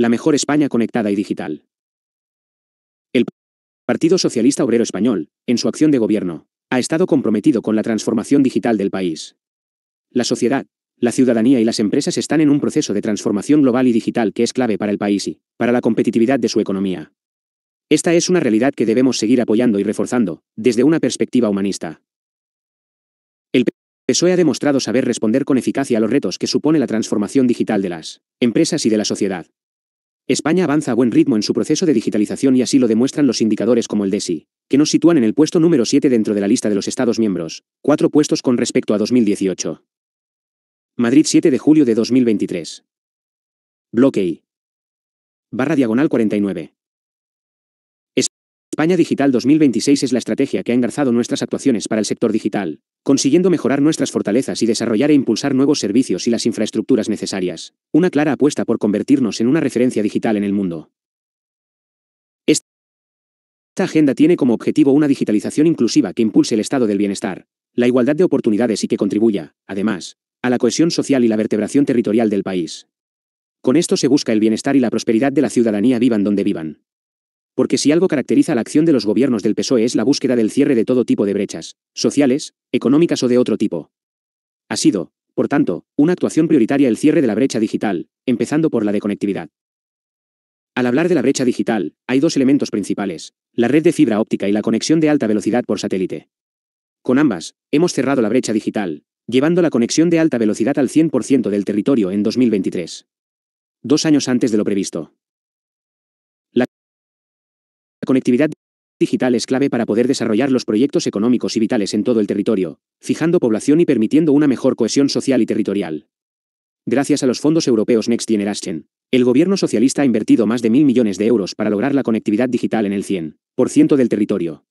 La mejor España conectada y digital. El Partido Socialista Obrero Español, en su acción de gobierno, ha estado comprometido con la transformación digital del país. La sociedad, la ciudadanía y las empresas están en un proceso de transformación global y digital que es clave para el país y para la competitividad de su economía. Esta es una realidad que debemos seguir apoyando y reforzando, desde una perspectiva humanista. El PSOE ha demostrado saber responder con eficacia a los retos que supone la transformación digital de las empresas y de la sociedad. España avanza a buen ritmo en su proceso de digitalización y así lo demuestran los indicadores como el DESI, que nos sitúan en el puesto número 7 dentro de la lista de los Estados miembros, cuatro puestos con respecto a 2018. Madrid 7 de julio de 2023. Bloque I. Barra diagonal 49. España Digital 2026 es la estrategia que ha engarzado nuestras actuaciones para el sector digital, consiguiendo mejorar nuestras fortalezas y desarrollar e impulsar nuevos servicios y las infraestructuras necesarias, una clara apuesta por convertirnos en una referencia digital en el mundo. Esta agenda tiene como objetivo una digitalización inclusiva que impulse el estado del bienestar, la igualdad de oportunidades y que contribuya, además, a la cohesión social y la vertebración territorial del país. Con esto se busca el bienestar y la prosperidad de la ciudadanía vivan donde vivan. Porque si algo caracteriza la acción de los gobiernos del PSOE es la búsqueda del cierre de todo tipo de brechas, sociales, económicas o de otro tipo. Ha sido, por tanto, una actuación prioritaria el cierre de la brecha digital, empezando por la de conectividad. Al hablar de la brecha digital, hay dos elementos principales, la red de fibra óptica y la conexión de alta velocidad por satélite. Con ambas, hemos cerrado la brecha digital, llevando la conexión de alta velocidad al 100% del territorio en 2023. Dos años antes de lo previsto conectividad digital es clave para poder desarrollar los proyectos económicos y vitales en todo el territorio, fijando población y permitiendo una mejor cohesión social y territorial. Gracias a los fondos europeos Next Generation, el gobierno socialista ha invertido más de mil millones de euros para lograr la conectividad digital en el 100% del territorio.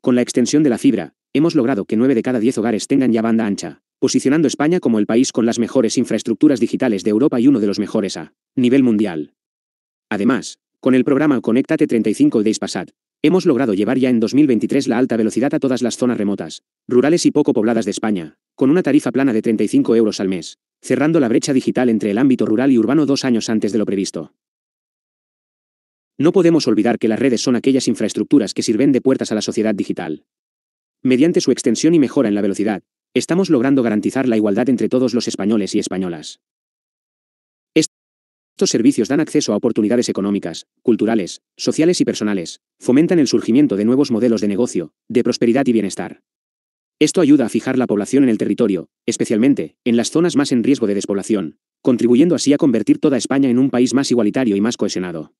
Con la extensión de la fibra, hemos logrado que 9 de cada 10 hogares tengan ya banda ancha, posicionando España como el país con las mejores infraestructuras digitales de Europa y uno de los mejores a nivel mundial. Además, con el programa Conéctate 35 Days Passat, hemos logrado llevar ya en 2023 la alta velocidad a todas las zonas remotas, rurales y poco pobladas de España, con una tarifa plana de 35 euros al mes, cerrando la brecha digital entre el ámbito rural y urbano dos años antes de lo previsto. No podemos olvidar que las redes son aquellas infraestructuras que sirven de puertas a la sociedad digital. Mediante su extensión y mejora en la velocidad, estamos logrando garantizar la igualdad entre todos los españoles y españolas. Estos servicios dan acceso a oportunidades económicas, culturales, sociales y personales, fomentan el surgimiento de nuevos modelos de negocio, de prosperidad y bienestar. Esto ayuda a fijar la población en el territorio, especialmente, en las zonas más en riesgo de despoblación, contribuyendo así a convertir toda España en un país más igualitario y más cohesionado.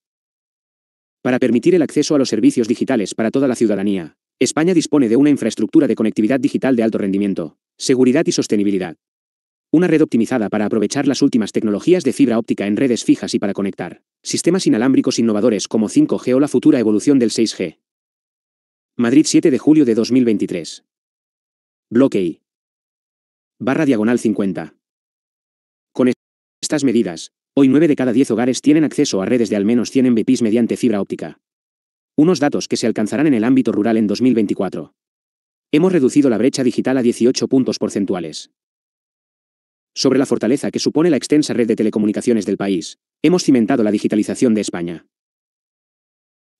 Para permitir el acceso a los servicios digitales para toda la ciudadanía, España dispone de una infraestructura de conectividad digital de alto rendimiento, seguridad y sostenibilidad, una red optimizada para aprovechar las últimas tecnologías de fibra óptica en redes fijas y para conectar sistemas inalámbricos innovadores como 5G o la futura evolución del 6G. Madrid 7 de julio de 2023. Bloque I. Barra diagonal 50. Con estas medidas, hoy 9 de cada 10 hogares tienen acceso a redes de al menos 100 Mbps mediante fibra óptica. Unos datos que se alcanzarán en el ámbito rural en 2024. Hemos reducido la brecha digital a 18 puntos porcentuales. Sobre la fortaleza que supone la extensa red de telecomunicaciones del país, hemos cimentado la digitalización de España.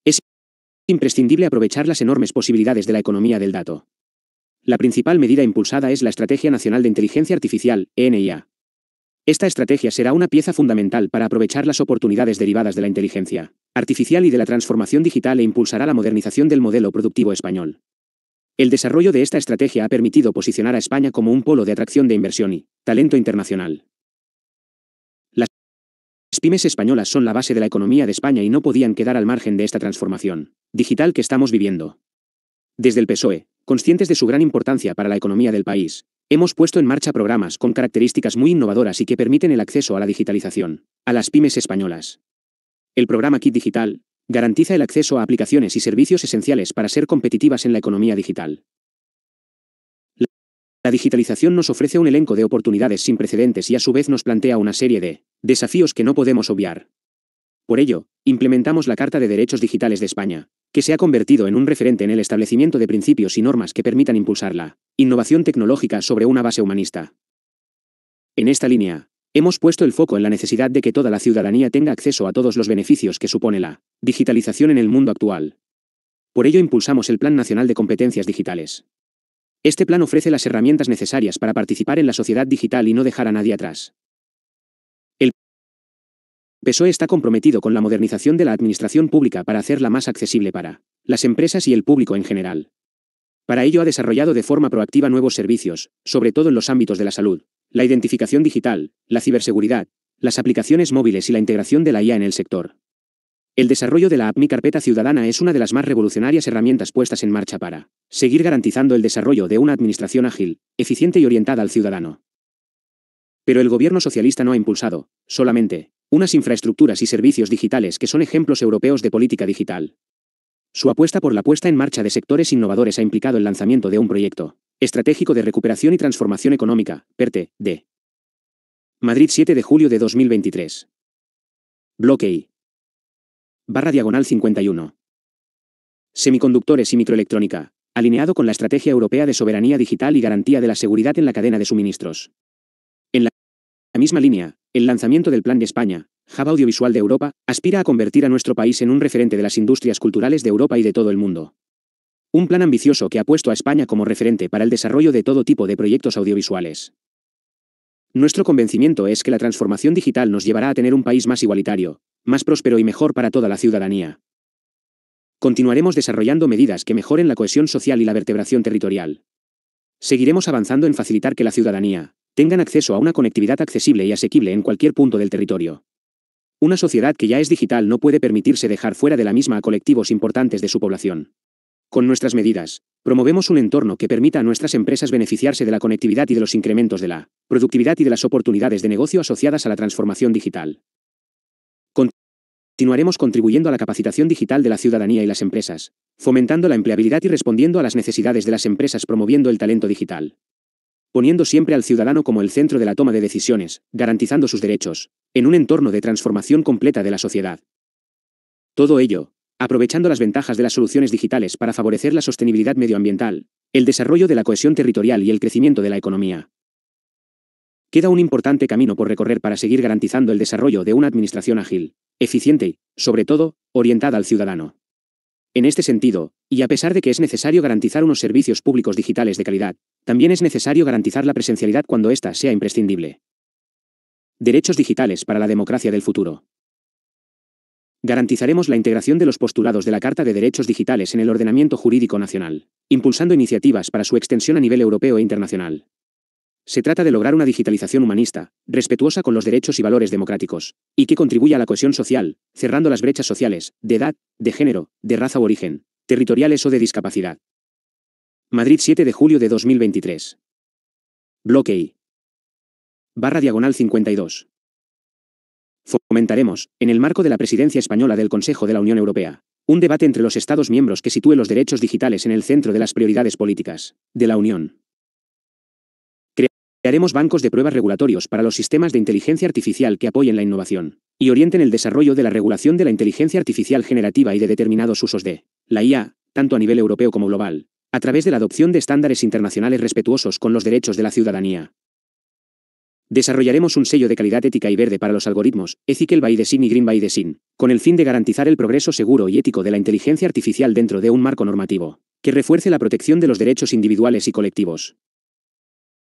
Es imprescindible aprovechar las enormes posibilidades de la economía del dato. La principal medida impulsada es la Estrategia Nacional de Inteligencia Artificial, ENIA. Esta estrategia será una pieza fundamental para aprovechar las oportunidades derivadas de la inteligencia artificial y de la transformación digital e impulsará la modernización del modelo productivo español. El desarrollo de esta estrategia ha permitido posicionar a España como un polo de atracción de inversión y talento internacional. Las pymes españolas son la base de la economía de España y no podían quedar al margen de esta transformación digital que estamos viviendo. Desde el PSOE, conscientes de su gran importancia para la economía del país, hemos puesto en marcha programas con características muy innovadoras y que permiten el acceso a la digitalización, a las pymes españolas. El programa Kit Digital, Garantiza el acceso a aplicaciones y servicios esenciales para ser competitivas en la economía digital. La digitalización nos ofrece un elenco de oportunidades sin precedentes y a su vez nos plantea una serie de desafíos que no podemos obviar. Por ello, implementamos la Carta de Derechos Digitales de España, que se ha convertido en un referente en el establecimiento de principios y normas que permitan impulsar la innovación tecnológica sobre una base humanista. En esta línea, Hemos puesto el foco en la necesidad de que toda la ciudadanía tenga acceso a todos los beneficios que supone la digitalización en el mundo actual. Por ello impulsamos el Plan Nacional de Competencias Digitales. Este plan ofrece las herramientas necesarias para participar en la sociedad digital y no dejar a nadie atrás. El PSOE está comprometido con la modernización de la administración pública para hacerla más accesible para las empresas y el público en general. Para ello ha desarrollado de forma proactiva nuevos servicios, sobre todo en los ámbitos de la salud, la identificación digital, la ciberseguridad, las aplicaciones móviles y la integración de la IA en el sector. El desarrollo de la app Mi Carpeta Ciudadana es una de las más revolucionarias herramientas puestas en marcha para seguir garantizando el desarrollo de una administración ágil, eficiente y orientada al ciudadano. Pero el gobierno socialista no ha impulsado, solamente, unas infraestructuras y servicios digitales que son ejemplos europeos de política digital, su apuesta por la puesta en marcha de sectores innovadores ha implicado el lanzamiento de un proyecto estratégico de recuperación y transformación económica, PERTE, de Madrid 7 de julio de 2023. Bloque I. Barra diagonal 51. Semiconductores y microelectrónica, alineado con la Estrategia Europea de Soberanía Digital y Garantía de la Seguridad en la Cadena de Suministros. En la misma línea, el lanzamiento del Plan de España, Java Audiovisual de Europa, aspira a convertir a nuestro país en un referente de las industrias culturales de Europa y de todo el mundo. Un plan ambicioso que ha puesto a España como referente para el desarrollo de todo tipo de proyectos audiovisuales. Nuestro convencimiento es que la transformación digital nos llevará a tener un país más igualitario, más próspero y mejor para toda la ciudadanía. Continuaremos desarrollando medidas que mejoren la cohesión social y la vertebración territorial. Seguiremos avanzando en facilitar que la ciudadanía tengan acceso a una conectividad accesible y asequible en cualquier punto del territorio. Una sociedad que ya es digital no puede permitirse dejar fuera de la misma a colectivos importantes de su población. Con nuestras medidas, promovemos un entorno que permita a nuestras empresas beneficiarse de la conectividad y de los incrementos de la productividad y de las oportunidades de negocio asociadas a la transformación digital. Continuaremos contribuyendo a la capacitación digital de la ciudadanía y las empresas, fomentando la empleabilidad y respondiendo a las necesidades de las empresas promoviendo el talento digital poniendo siempre al ciudadano como el centro de la toma de decisiones, garantizando sus derechos, en un entorno de transformación completa de la sociedad. Todo ello, aprovechando las ventajas de las soluciones digitales para favorecer la sostenibilidad medioambiental, el desarrollo de la cohesión territorial y el crecimiento de la economía. Queda un importante camino por recorrer para seguir garantizando el desarrollo de una administración ágil, eficiente y, sobre todo, orientada al ciudadano. En este sentido, y a pesar de que es necesario garantizar unos servicios públicos digitales de calidad, también es necesario garantizar la presencialidad cuando ésta sea imprescindible. Derechos digitales para la democracia del futuro. Garantizaremos la integración de los postulados de la Carta de Derechos Digitales en el ordenamiento jurídico nacional, impulsando iniciativas para su extensión a nivel europeo e internacional, se trata de lograr una digitalización humanista, respetuosa con los derechos y valores democráticos, y que contribuya a la cohesión social, cerrando las brechas sociales, de edad, de género, de raza o origen, territoriales o de discapacidad. Madrid 7 de julio de 2023. Bloque I. Barra diagonal 52. Fomentaremos, en el marco de la presidencia española del Consejo de la Unión Europea, un debate entre los Estados miembros que sitúe los derechos digitales en el centro de las prioridades políticas de la Unión. Haremos bancos de pruebas regulatorios para los sistemas de inteligencia artificial que apoyen la innovación y orienten el desarrollo de la regulación de la inteligencia artificial generativa y de determinados usos de la IA, tanto a nivel europeo como global, a través de la adopción de estándares internacionales respetuosos con los derechos de la ciudadanía. Desarrollaremos un sello de calidad ética y verde para los algoritmos, Ethical by Design y Green by Design, con el fin de garantizar el progreso seguro y ético de la inteligencia artificial dentro de un marco normativo, que refuerce la protección de los derechos individuales y colectivos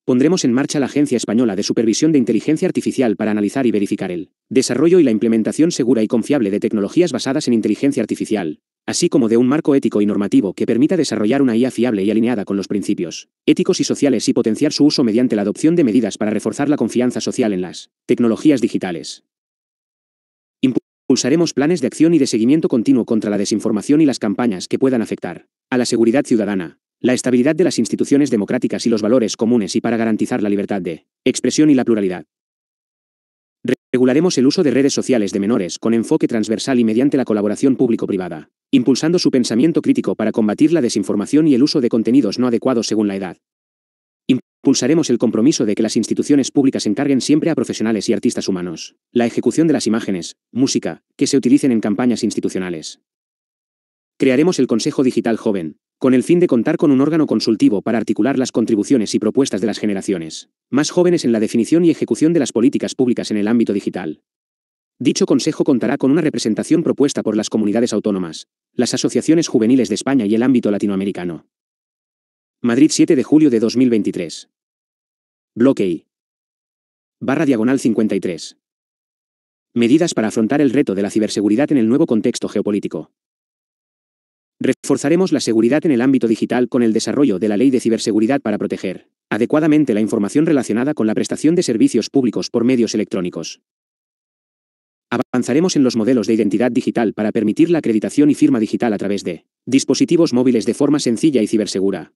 pondremos en marcha la Agencia Española de Supervisión de Inteligencia Artificial para analizar y verificar el desarrollo y la implementación segura y confiable de tecnologías basadas en inteligencia artificial, así como de un marco ético y normativo que permita desarrollar una IA fiable y alineada con los principios éticos y sociales y potenciar su uso mediante la adopción de medidas para reforzar la confianza social en las tecnologías digitales. Impulsaremos planes de acción y de seguimiento continuo contra la desinformación y las campañas que puedan afectar a la seguridad ciudadana, la estabilidad de las instituciones democráticas y los valores comunes y para garantizar la libertad de expresión y la pluralidad. Regularemos el uso de redes sociales de menores con enfoque transversal y mediante la colaboración público-privada, impulsando su pensamiento crítico para combatir la desinformación y el uso de contenidos no adecuados según la edad. Impulsaremos el compromiso de que las instituciones públicas encarguen siempre a profesionales y artistas humanos la ejecución de las imágenes, música, que se utilicen en campañas institucionales. Crearemos el Consejo Digital Joven, con el fin de contar con un órgano consultivo para articular las contribuciones y propuestas de las generaciones más jóvenes en la definición y ejecución de las políticas públicas en el ámbito digital. Dicho consejo contará con una representación propuesta por las comunidades autónomas, las asociaciones juveniles de España y el ámbito latinoamericano. Madrid 7 de julio de 2023. Bloque I. Barra diagonal 53. Medidas para afrontar el reto de la ciberseguridad en el nuevo contexto geopolítico. Reforzaremos la seguridad en el ámbito digital con el desarrollo de la Ley de Ciberseguridad para proteger adecuadamente la información relacionada con la prestación de servicios públicos por medios electrónicos. Avanzaremos en los modelos de identidad digital para permitir la acreditación y firma digital a través de dispositivos móviles de forma sencilla y cibersegura.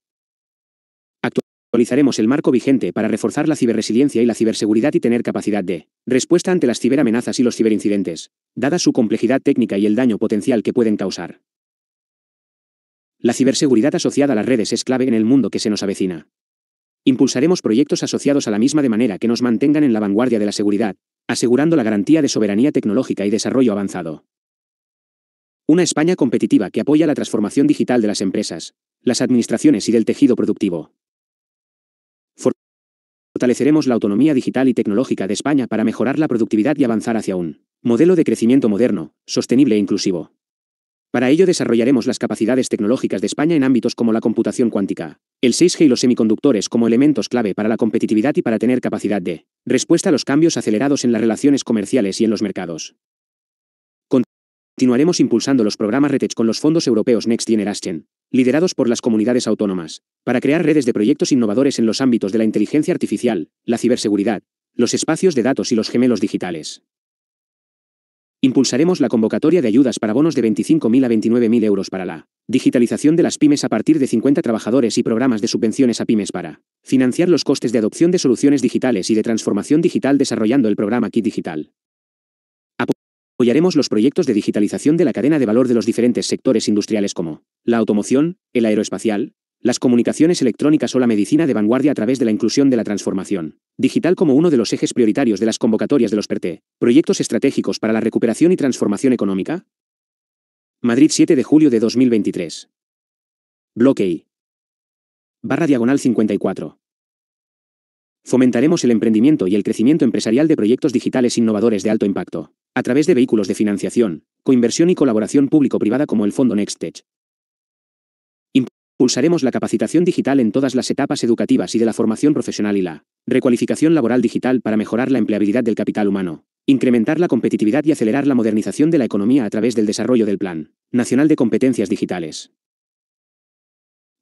Actualizaremos el marco vigente para reforzar la ciberresiliencia y la ciberseguridad y tener capacidad de respuesta ante las ciberamenazas y los ciberincidentes, dada su complejidad técnica y el daño potencial que pueden causar. La ciberseguridad asociada a las redes es clave en el mundo que se nos avecina. Impulsaremos proyectos asociados a la misma de manera que nos mantengan en la vanguardia de la seguridad, asegurando la garantía de soberanía tecnológica y desarrollo avanzado. Una España competitiva que apoya la transformación digital de las empresas, las administraciones y del tejido productivo. Fortaleceremos la autonomía digital y tecnológica de España para mejorar la productividad y avanzar hacia un modelo de crecimiento moderno, sostenible e inclusivo. Para ello desarrollaremos las capacidades tecnológicas de España en ámbitos como la computación cuántica, el 6G y los semiconductores como elementos clave para la competitividad y para tener capacidad de respuesta a los cambios acelerados en las relaciones comerciales y en los mercados. Continuaremos impulsando los programas RETECH con los fondos europeos Next Generation, liderados por las comunidades autónomas, para crear redes de proyectos innovadores en los ámbitos de la inteligencia artificial, la ciberseguridad, los espacios de datos y los gemelos digitales. Impulsaremos la convocatoria de ayudas para bonos de 25.000 a 29.000 euros para la digitalización de las pymes a partir de 50 trabajadores y programas de subvenciones a pymes para financiar los costes de adopción de soluciones digitales y de transformación digital desarrollando el programa Kit Digital. Apoyaremos los proyectos de digitalización de la cadena de valor de los diferentes sectores industriales como la automoción, el aeroespacial, las comunicaciones electrónicas o la medicina de vanguardia a través de la inclusión de la transformación digital como uno de los ejes prioritarios de las convocatorias de los PERTE, proyectos estratégicos para la recuperación y transformación económica. Madrid 7 de julio de 2023. Bloque Barra diagonal 54. Fomentaremos el emprendimiento y el crecimiento empresarial de proyectos digitales innovadores de alto impacto, a través de vehículos de financiación, coinversión y colaboración público-privada como el Fondo NextTech. Pulsaremos la capacitación digital en todas las etapas educativas y de la formación profesional y la recualificación laboral digital para mejorar la empleabilidad del capital humano, incrementar la competitividad y acelerar la modernización de la economía a través del desarrollo del Plan Nacional de Competencias Digitales.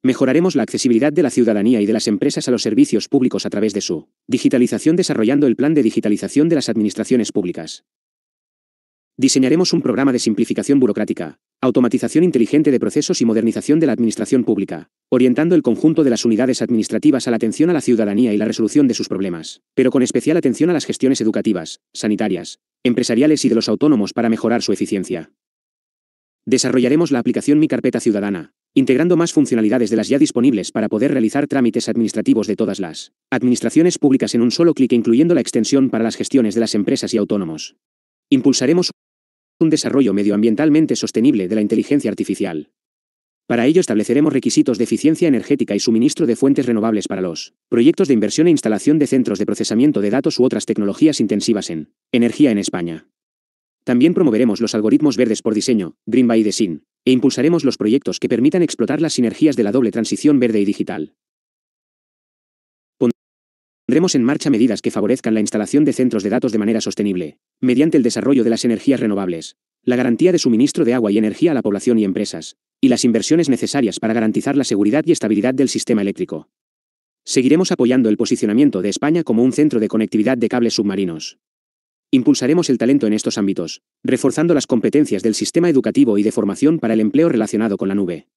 Mejoraremos la accesibilidad de la ciudadanía y de las empresas a los servicios públicos a través de su digitalización desarrollando el Plan de Digitalización de las Administraciones Públicas, Diseñaremos un programa de simplificación burocrática, automatización inteligente de procesos y modernización de la administración pública, orientando el conjunto de las unidades administrativas a la atención a la ciudadanía y la resolución de sus problemas, pero con especial atención a las gestiones educativas, sanitarias, empresariales y de los autónomos para mejorar su eficiencia. Desarrollaremos la aplicación Mi Carpeta Ciudadana, integrando más funcionalidades de las ya disponibles para poder realizar trámites administrativos de todas las administraciones públicas en un solo clic, incluyendo la extensión para las gestiones de las empresas y autónomos. Impulsaremos un desarrollo medioambientalmente sostenible de la inteligencia artificial. Para ello estableceremos requisitos de eficiencia energética y suministro de fuentes renovables para los proyectos de inversión e instalación de centros de procesamiento de datos u otras tecnologías intensivas en energía en España. También promoveremos los algoritmos verdes por diseño, Green by Design, e impulsaremos los proyectos que permitan explotar las sinergias de la doble transición verde y digital. Tendremos en marcha medidas que favorezcan la instalación de centros de datos de manera sostenible, mediante el desarrollo de las energías renovables, la garantía de suministro de agua y energía a la población y empresas, y las inversiones necesarias para garantizar la seguridad y estabilidad del sistema eléctrico. Seguiremos apoyando el posicionamiento de España como un centro de conectividad de cables submarinos. Impulsaremos el talento en estos ámbitos, reforzando las competencias del sistema educativo y de formación para el empleo relacionado con la nube.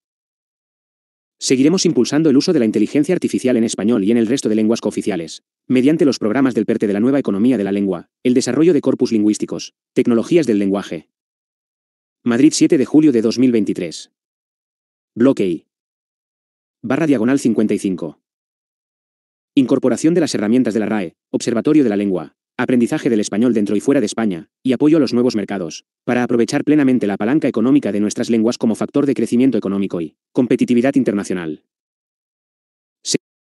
Seguiremos impulsando el uso de la inteligencia artificial en español y en el resto de lenguas cooficiales, mediante los programas del PERTE de la nueva economía de la lengua, el desarrollo de corpus lingüísticos, tecnologías del lenguaje. Madrid 7 de julio de 2023. Bloque I. Barra diagonal 55. Incorporación de las herramientas de la RAE, Observatorio de la Lengua, aprendizaje del español dentro y fuera de España, y apoyo a los nuevos mercados, para aprovechar plenamente la palanca económica de nuestras lenguas como factor de crecimiento económico y competitividad internacional.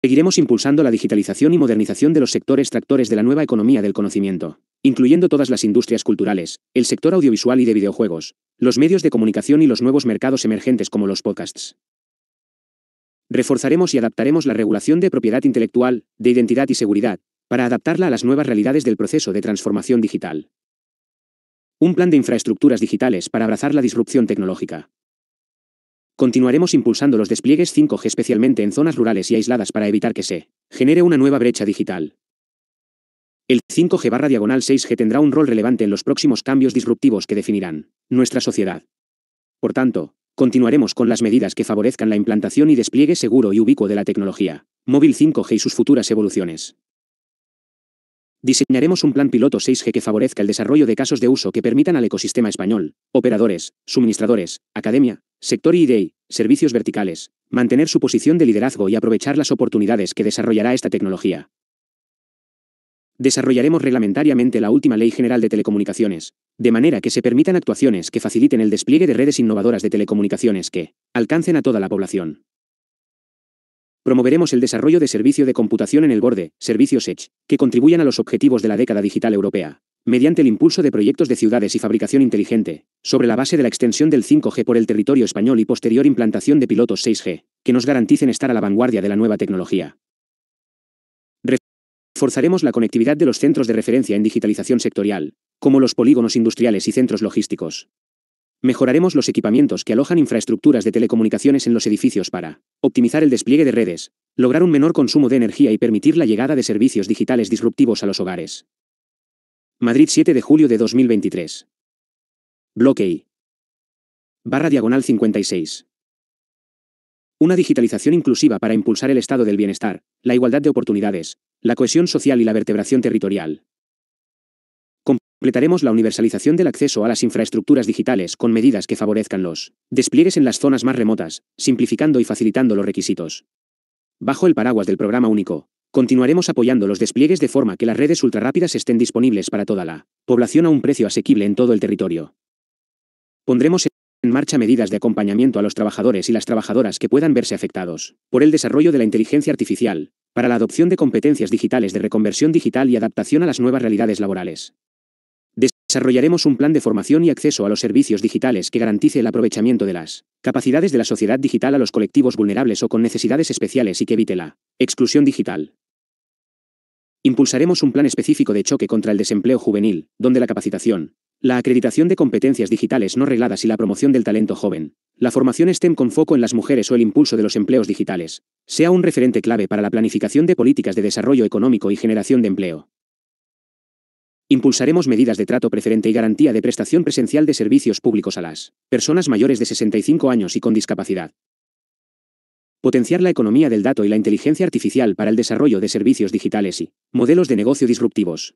Seguiremos impulsando la digitalización y modernización de los sectores tractores de la nueva economía del conocimiento, incluyendo todas las industrias culturales, el sector audiovisual y de videojuegos, los medios de comunicación y los nuevos mercados emergentes como los podcasts. Reforzaremos y adaptaremos la regulación de propiedad intelectual, de identidad y seguridad, para adaptarla a las nuevas realidades del proceso de transformación digital. Un plan de infraestructuras digitales para abrazar la disrupción tecnológica. Continuaremos impulsando los despliegues 5G especialmente en zonas rurales y aisladas para evitar que se genere una nueva brecha digital. El 5G barra diagonal 6G tendrá un rol relevante en los próximos cambios disruptivos que definirán nuestra sociedad. Por tanto, continuaremos con las medidas que favorezcan la implantación y despliegue seguro y ubicuo de la tecnología móvil 5G y sus futuras evoluciones. Diseñaremos un plan piloto 6G que favorezca el desarrollo de casos de uso que permitan al ecosistema español, operadores, suministradores, academia, sector IDEI, servicios verticales, mantener su posición de liderazgo y aprovechar las oportunidades que desarrollará esta tecnología. Desarrollaremos reglamentariamente la última Ley General de Telecomunicaciones, de manera que se permitan actuaciones que faciliten el despliegue de redes innovadoras de telecomunicaciones que alcancen a toda la población. Promoveremos el desarrollo de servicio de computación en el borde, servicios Edge, que contribuyan a los objetivos de la década digital europea, mediante el impulso de proyectos de ciudades y fabricación inteligente, sobre la base de la extensión del 5G por el territorio español y posterior implantación de pilotos 6G, que nos garanticen estar a la vanguardia de la nueva tecnología. Reforzaremos la conectividad de los centros de referencia en digitalización sectorial, como los polígonos industriales y centros logísticos, Mejoraremos los equipamientos que alojan infraestructuras de telecomunicaciones en los edificios para optimizar el despliegue de redes, lograr un menor consumo de energía y permitir la llegada de servicios digitales disruptivos a los hogares. Madrid 7 de julio de 2023. Bloque I. Barra diagonal 56. Una digitalización inclusiva para impulsar el estado del bienestar, la igualdad de oportunidades, la cohesión social y la vertebración territorial. Completaremos la universalización del acceso a las infraestructuras digitales con medidas que favorezcan los despliegues en las zonas más remotas, simplificando y facilitando los requisitos. Bajo el paraguas del programa único, continuaremos apoyando los despliegues de forma que las redes ultrarrápidas estén disponibles para toda la población a un precio asequible en todo el territorio. Pondremos en marcha medidas de acompañamiento a los trabajadores y las trabajadoras que puedan verse afectados por el desarrollo de la inteligencia artificial, para la adopción de competencias digitales de reconversión digital y adaptación a las nuevas realidades laborales. Desarrollaremos un plan de formación y acceso a los servicios digitales que garantice el aprovechamiento de las capacidades de la sociedad digital a los colectivos vulnerables o con necesidades especiales y que evite la exclusión digital. Impulsaremos un plan específico de choque contra el desempleo juvenil, donde la capacitación, la acreditación de competencias digitales no regladas y la promoción del talento joven, la formación STEM con foco en las mujeres o el impulso de los empleos digitales, sea un referente clave para la planificación de políticas de desarrollo económico y generación de empleo. Impulsaremos medidas de trato preferente y garantía de prestación presencial de servicios públicos a las personas mayores de 65 años y con discapacidad. Potenciar la economía del dato y la inteligencia artificial para el desarrollo de servicios digitales y modelos de negocio disruptivos.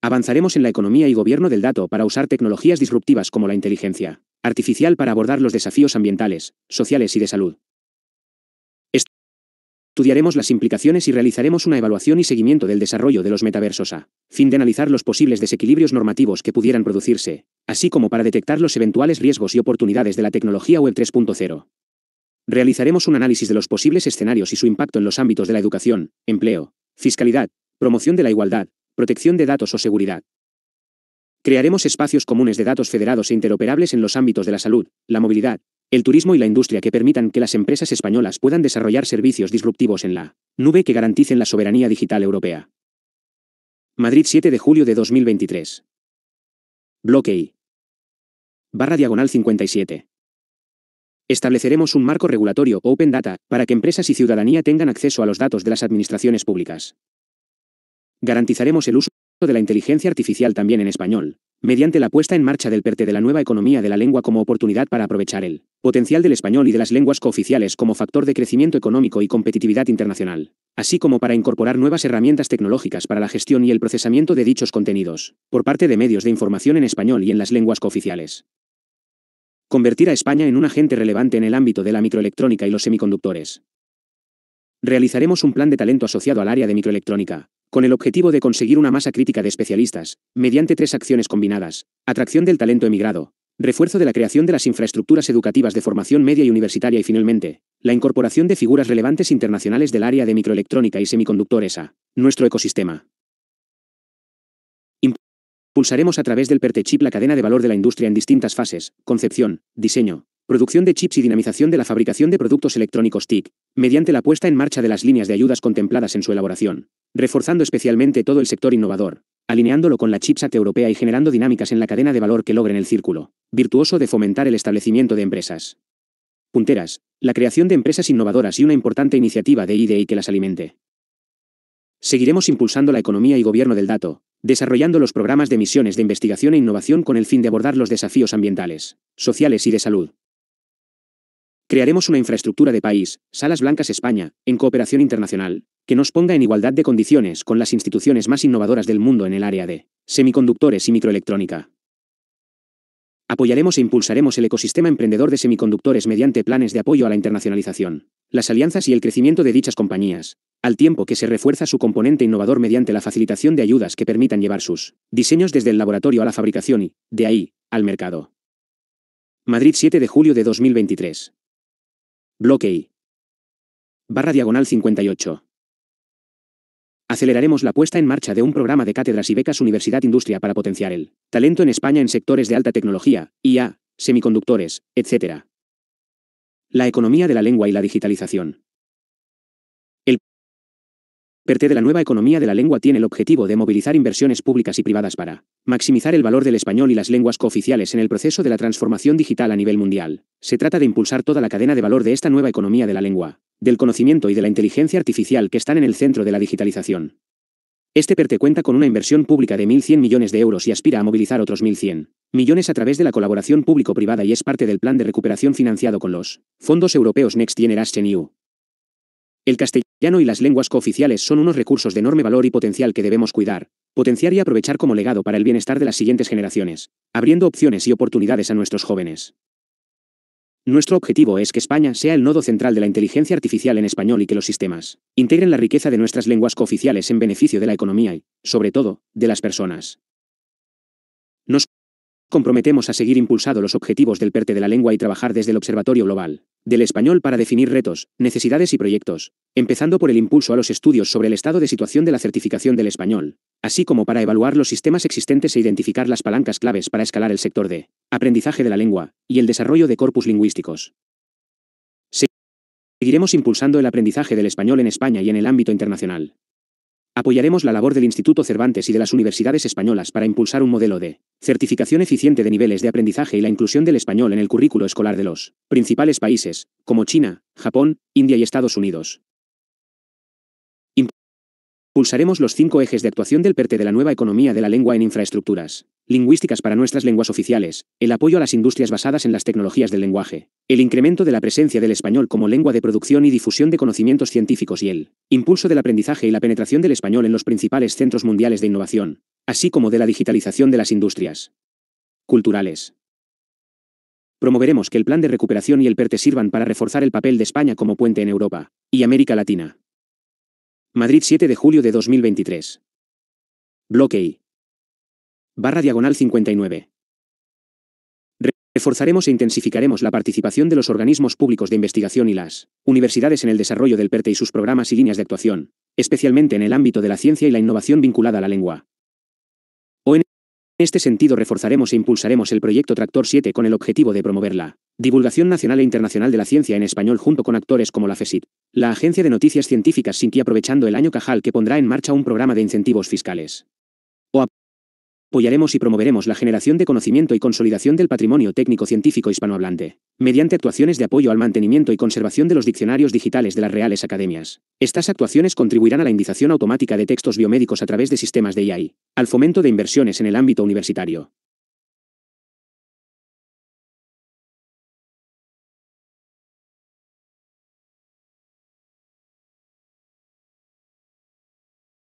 Avanzaremos en la economía y gobierno del dato para usar tecnologías disruptivas como la inteligencia artificial para abordar los desafíos ambientales, sociales y de salud, estudiaremos las implicaciones y realizaremos una evaluación y seguimiento del desarrollo de los metaversos a fin de analizar los posibles desequilibrios normativos que pudieran producirse, así como para detectar los eventuales riesgos y oportunidades de la tecnología Web 3.0. Realizaremos un análisis de los posibles escenarios y su impacto en los ámbitos de la educación, empleo, fiscalidad, promoción de la igualdad, protección de datos o seguridad. Crearemos espacios comunes de datos federados e interoperables en los ámbitos de la salud, la movilidad, el turismo y la industria que permitan que las empresas españolas puedan desarrollar servicios disruptivos en la nube que garanticen la soberanía digital europea. Madrid 7 de julio de 2023. Bloque Barra diagonal 57. Estableceremos un marco regulatorio Open Data para que empresas y ciudadanía tengan acceso a los datos de las administraciones públicas. Garantizaremos el uso de la inteligencia artificial también en español, mediante la puesta en marcha del PERTE e de la nueva economía de la lengua como oportunidad para aprovechar el potencial del español y de las lenguas cooficiales como factor de crecimiento económico y competitividad internacional, así como para incorporar nuevas herramientas tecnológicas para la gestión y el procesamiento de dichos contenidos, por parte de medios de información en español y en las lenguas cooficiales. Convertir a España en un agente relevante en el ámbito de la microelectrónica y los semiconductores. Realizaremos un plan de talento asociado al área de microelectrónica, con el objetivo de conseguir una masa crítica de especialistas, mediante tres acciones combinadas, atracción del talento emigrado, refuerzo de la creación de las infraestructuras educativas de formación media y universitaria y finalmente, la incorporación de figuras relevantes internacionales del área de microelectrónica y semiconductores a nuestro ecosistema. Impulsaremos a través del Pertechip la cadena de valor de la industria en distintas fases, concepción, diseño, producción de chips y dinamización de la fabricación de productos electrónicos TIC, mediante la puesta en marcha de las líneas de ayudas contempladas en su elaboración, reforzando especialmente todo el sector innovador, alineándolo con la Chips europea y generando dinámicas en la cadena de valor que logren el círculo, virtuoso de fomentar el establecimiento de empresas. Punteras, la creación de empresas innovadoras y una importante iniciativa de IDI que las alimente. Seguiremos impulsando la economía y gobierno del dato, desarrollando los programas de misiones de investigación e innovación con el fin de abordar los desafíos ambientales, sociales y de salud, Crearemos una infraestructura de país, Salas Blancas España, en cooperación internacional, que nos ponga en igualdad de condiciones con las instituciones más innovadoras del mundo en el área de semiconductores y microelectrónica. Apoyaremos e impulsaremos el ecosistema emprendedor de semiconductores mediante planes de apoyo a la internacionalización, las alianzas y el crecimiento de dichas compañías, al tiempo que se refuerza su componente innovador mediante la facilitación de ayudas que permitan llevar sus diseños desde el laboratorio a la fabricación y, de ahí, al mercado. Madrid 7 de julio de 2023. Bloque I. Barra diagonal 58. Aceleraremos la puesta en marcha de un programa de cátedras y becas Universidad Industria para potenciar el talento en España en sectores de alta tecnología, IA, semiconductores, etc. La economía de la lengua y la digitalización. PERTE de la nueva economía de la lengua tiene el objetivo de movilizar inversiones públicas y privadas para maximizar el valor del español y las lenguas cooficiales en el proceso de la transformación digital a nivel mundial. Se trata de impulsar toda la cadena de valor de esta nueva economía de la lengua, del conocimiento y de la inteligencia artificial que están en el centro de la digitalización. Este PERTE cuenta con una inversión pública de 1.100 millones de euros y aspira a movilizar otros 1.100 millones a través de la colaboración público-privada y es parte del plan de recuperación financiado con los fondos europeos Next Generation EU, el castellano y las lenguas cooficiales son unos recursos de enorme valor y potencial que debemos cuidar, potenciar y aprovechar como legado para el bienestar de las siguientes generaciones, abriendo opciones y oportunidades a nuestros jóvenes. Nuestro objetivo es que España sea el nodo central de la inteligencia artificial en español y que los sistemas integren la riqueza de nuestras lenguas cooficiales en beneficio de la economía y, sobre todo, de las personas comprometemos a seguir impulsando los objetivos del PERTE de la lengua y trabajar desde el Observatorio Global del Español para definir retos, necesidades y proyectos, empezando por el impulso a los estudios sobre el estado de situación de la certificación del español, así como para evaluar los sistemas existentes e identificar las palancas claves para escalar el sector de aprendizaje de la lengua y el desarrollo de corpus lingüísticos. Seguiremos impulsando el aprendizaje del español en España y en el ámbito internacional, Apoyaremos la labor del Instituto Cervantes y de las universidades españolas para impulsar un modelo de certificación eficiente de niveles de aprendizaje y la inclusión del español en el currículo escolar de los principales países, como China, Japón, India y Estados Unidos. Impulsaremos los cinco ejes de actuación del PERTE e de la nueva economía de la lengua en infraestructuras. Lingüísticas para nuestras lenguas oficiales, el apoyo a las industrias basadas en las tecnologías del lenguaje, el incremento de la presencia del español como lengua de producción y difusión de conocimientos científicos y el impulso del aprendizaje y la penetración del español en los principales centros mundiales de innovación, así como de la digitalización de las industrias culturales. Promoveremos que el plan de recuperación y el PERTE e sirvan para reforzar el papel de España como puente en Europa y América Latina. Madrid 7 de julio de 2023. Bloque barra diagonal 59. Reforzaremos e intensificaremos la participación de los organismos públicos de investigación y las universidades en el desarrollo del PERTE y sus programas y líneas de actuación, especialmente en el ámbito de la ciencia y la innovación vinculada a la lengua. O en este sentido reforzaremos e impulsaremos el proyecto Tractor 7 con el objetivo de promover la divulgación nacional e internacional de la ciencia en español junto con actores como la FESIT, la Agencia de Noticias Científicas SINCI aprovechando el año Cajal que pondrá en marcha un programa de incentivos fiscales Apoyaremos y promoveremos la generación de conocimiento y consolidación del patrimonio técnico-científico hispanohablante, mediante actuaciones de apoyo al mantenimiento y conservación de los diccionarios digitales de las reales academias. Estas actuaciones contribuirán a la indización automática de textos biomédicos a través de sistemas de IAI, al fomento de inversiones en el ámbito universitario,